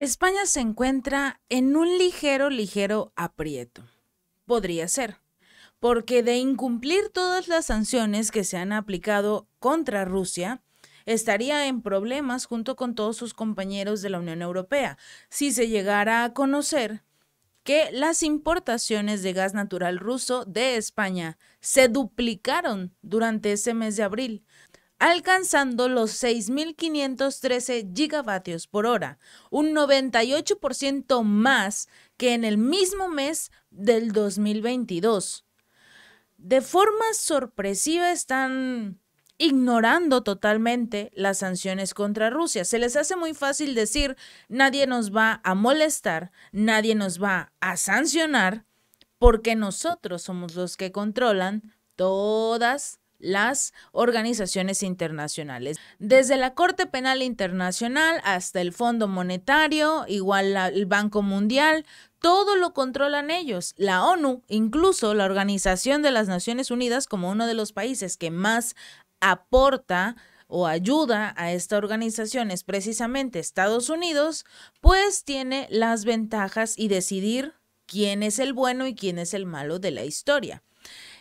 España se encuentra en un ligero, ligero aprieto. Podría ser, porque de incumplir todas las sanciones que se han aplicado contra Rusia, estaría en problemas junto con todos sus compañeros de la Unión Europea si se llegara a conocer que las importaciones de gas natural ruso de España se duplicaron durante ese mes de abril alcanzando los 6.513 gigavatios por hora, un 98% más que en el mismo mes del 2022. De forma sorpresiva están ignorando totalmente las sanciones contra Rusia. Se les hace muy fácil decir, nadie nos va a molestar, nadie nos va a sancionar, porque nosotros somos los que controlan todas las organizaciones internacionales. Desde la Corte Penal Internacional hasta el Fondo Monetario, igual el Banco Mundial, todo lo controlan ellos. La ONU, incluso la Organización de las Naciones Unidas, como uno de los países que más aporta o ayuda a esta organización es precisamente Estados Unidos, pues tiene las ventajas y decidir quién es el bueno y quién es el malo de la historia.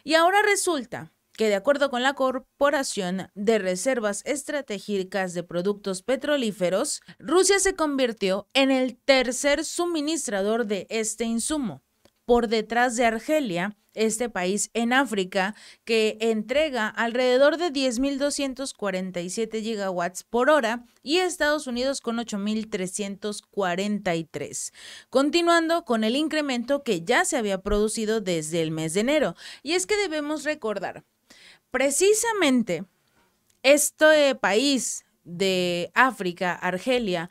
Y ahora resulta que de acuerdo con la Corporación de Reservas Estratégicas de Productos Petrolíferos, Rusia se convirtió en el tercer suministrador de este insumo, por detrás de Argelia, este país en África que entrega alrededor de 10.247 gigawatts por hora y Estados Unidos con 8.343, continuando con el incremento que ya se había producido desde el mes de enero. Y es que debemos recordar Precisamente, este país de África, Argelia,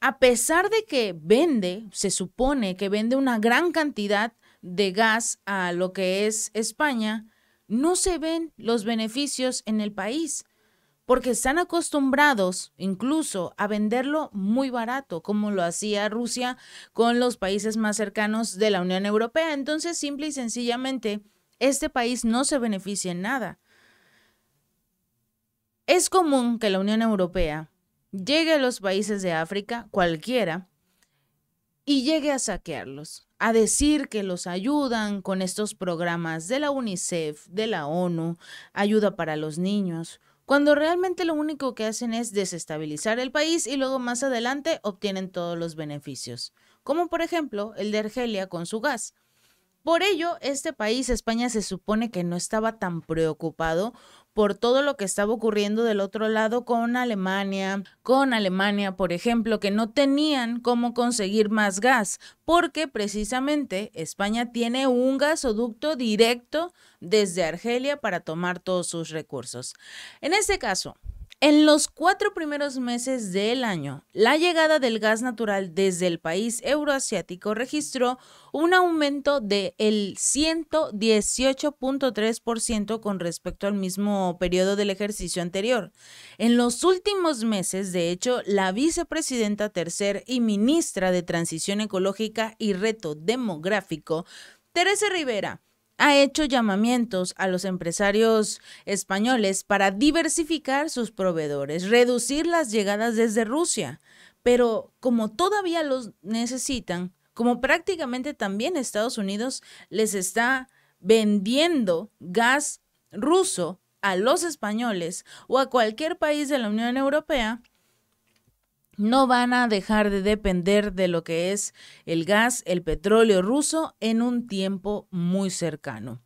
a pesar de que vende, se supone que vende una gran cantidad de gas a lo que es España, no se ven los beneficios en el país, porque están acostumbrados incluso a venderlo muy barato, como lo hacía Rusia con los países más cercanos de la Unión Europea. Entonces, simple y sencillamente, este país no se beneficia en nada. Es común que la Unión Europea llegue a los países de África, cualquiera, y llegue a saquearlos, a decir que los ayudan con estos programas de la UNICEF, de la ONU, ayuda para los niños, cuando realmente lo único que hacen es desestabilizar el país y luego más adelante obtienen todos los beneficios, como por ejemplo el de Argelia con su gas. Por ello, este país, España, se supone que no estaba tan preocupado por todo lo que estaba ocurriendo del otro lado con Alemania, con Alemania, por ejemplo, que no tenían cómo conseguir más gas, porque precisamente España tiene un gasoducto directo desde Argelia para tomar todos sus recursos. En este caso, en los cuatro primeros meses del año, la llegada del gas natural desde el país euroasiático registró un aumento del 118.3% con respecto al mismo periodo del ejercicio anterior. En los últimos meses, de hecho, la vicepresidenta tercer y ministra de Transición Ecológica y Reto Demográfico, Teresa Rivera, ha hecho llamamientos a los empresarios españoles para diversificar sus proveedores, reducir las llegadas desde Rusia, pero como todavía los necesitan, como prácticamente también Estados Unidos les está vendiendo gas ruso a los españoles o a cualquier país de la Unión Europea, no van a dejar de depender de lo que es el gas, el petróleo ruso en un tiempo muy cercano.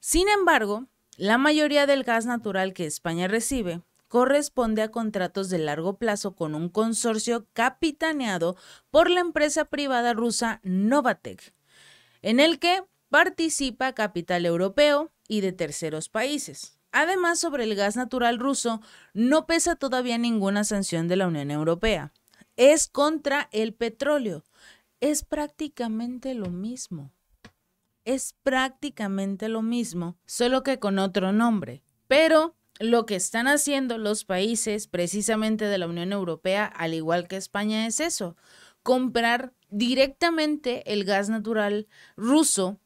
Sin embargo, la mayoría del gas natural que España recibe corresponde a contratos de largo plazo con un consorcio capitaneado por la empresa privada rusa Novatek, en el que participa capital europeo y de terceros países. Además, sobre el gas natural ruso, no pesa todavía ninguna sanción de la Unión Europea. Es contra el petróleo. Es prácticamente lo mismo. Es prácticamente lo mismo, solo que con otro nombre. Pero lo que están haciendo los países precisamente de la Unión Europea, al igual que España, es eso, comprar directamente el gas natural ruso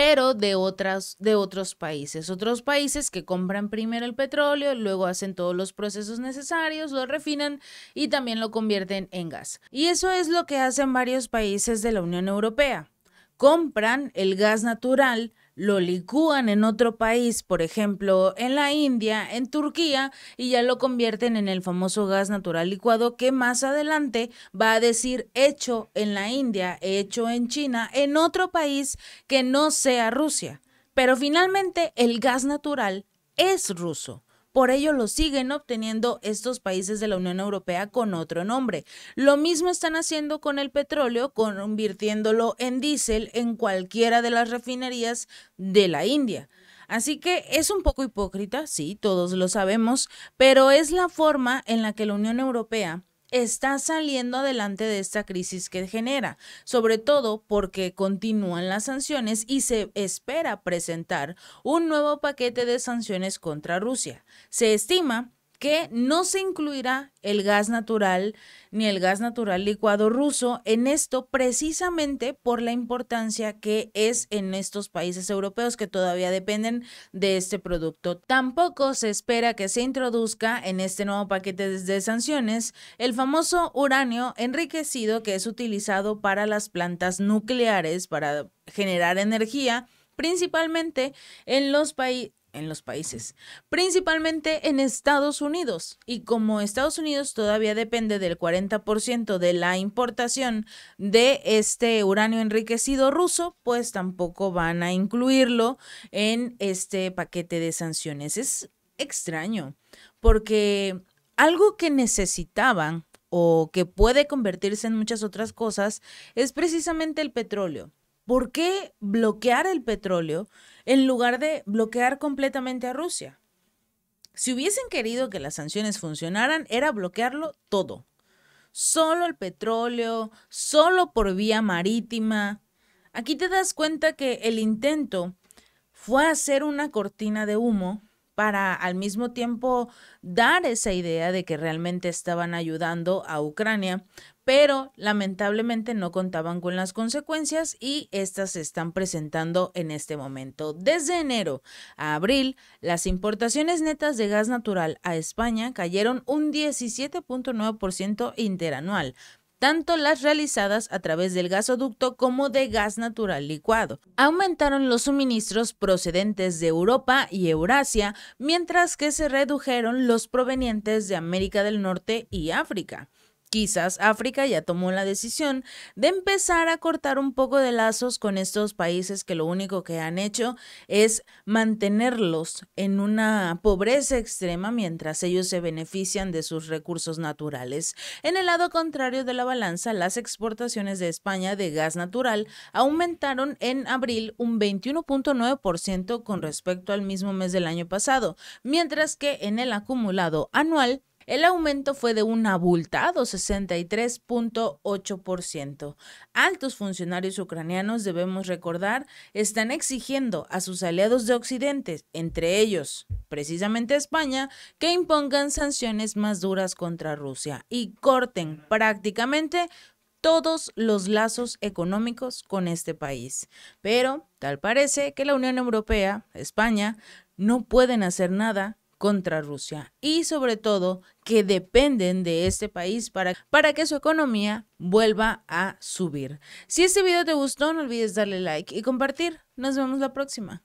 pero de, otras, de otros países. Otros países que compran primero el petróleo, luego hacen todos los procesos necesarios, lo refinan y también lo convierten en gas. Y eso es lo que hacen varios países de la Unión Europea. Compran el gas natural, lo licúan en otro país, por ejemplo, en la India, en Turquía, y ya lo convierten en el famoso gas natural licuado que más adelante va a decir hecho en la India, hecho en China, en otro país que no sea Rusia. Pero finalmente el gas natural es ruso. Por ello lo siguen obteniendo estos países de la Unión Europea con otro nombre. Lo mismo están haciendo con el petróleo, convirtiéndolo en diésel en cualquiera de las refinerías de la India. Así que es un poco hipócrita, sí, todos lo sabemos, pero es la forma en la que la Unión Europea está saliendo adelante de esta crisis que genera, sobre todo porque continúan las sanciones y se espera presentar un nuevo paquete de sanciones contra Rusia. Se estima que no se incluirá el gas natural ni el gas natural licuado ruso en esto precisamente por la importancia que es en estos países europeos que todavía dependen de este producto. Tampoco se espera que se introduzca en este nuevo paquete de sanciones el famoso uranio enriquecido que es utilizado para las plantas nucleares para generar energía principalmente en los, países en los países, principalmente en Estados Unidos. Y como Estados Unidos todavía depende del 40% de la importación de este uranio enriquecido ruso, pues tampoco van a incluirlo en este paquete de sanciones. Es extraño, porque algo que necesitaban o que puede convertirse en muchas otras cosas es precisamente el petróleo. ¿Por qué bloquear el petróleo en lugar de bloquear completamente a Rusia? Si hubiesen querido que las sanciones funcionaran, era bloquearlo todo. Solo el petróleo, solo por vía marítima. Aquí te das cuenta que el intento fue hacer una cortina de humo para al mismo tiempo dar esa idea de que realmente estaban ayudando a Ucrania, pero lamentablemente no contaban con las consecuencias y estas se están presentando en este momento. Desde enero a abril, las importaciones netas de gas natural a España cayeron un 17.9% interanual, tanto las realizadas a través del gasoducto como de gas natural licuado. Aumentaron los suministros procedentes de Europa y Eurasia, mientras que se redujeron los provenientes de América del Norte y África. Quizás África ya tomó la decisión de empezar a cortar un poco de lazos con estos países que lo único que han hecho es mantenerlos en una pobreza extrema mientras ellos se benefician de sus recursos naturales. En el lado contrario de la balanza, las exportaciones de España de gas natural aumentaron en abril un 21.9% con respecto al mismo mes del año pasado, mientras que en el acumulado anual el aumento fue de un abultado 63.8%. Altos funcionarios ucranianos, debemos recordar, están exigiendo a sus aliados de Occidente, entre ellos precisamente España, que impongan sanciones más duras contra Rusia y corten prácticamente todos los lazos económicos con este país. Pero tal parece que la Unión Europea, España, no pueden hacer nada contra Rusia y sobre todo que dependen de este país para, para que su economía vuelva a subir. Si este video te gustó, no olvides darle like y compartir. Nos vemos la próxima.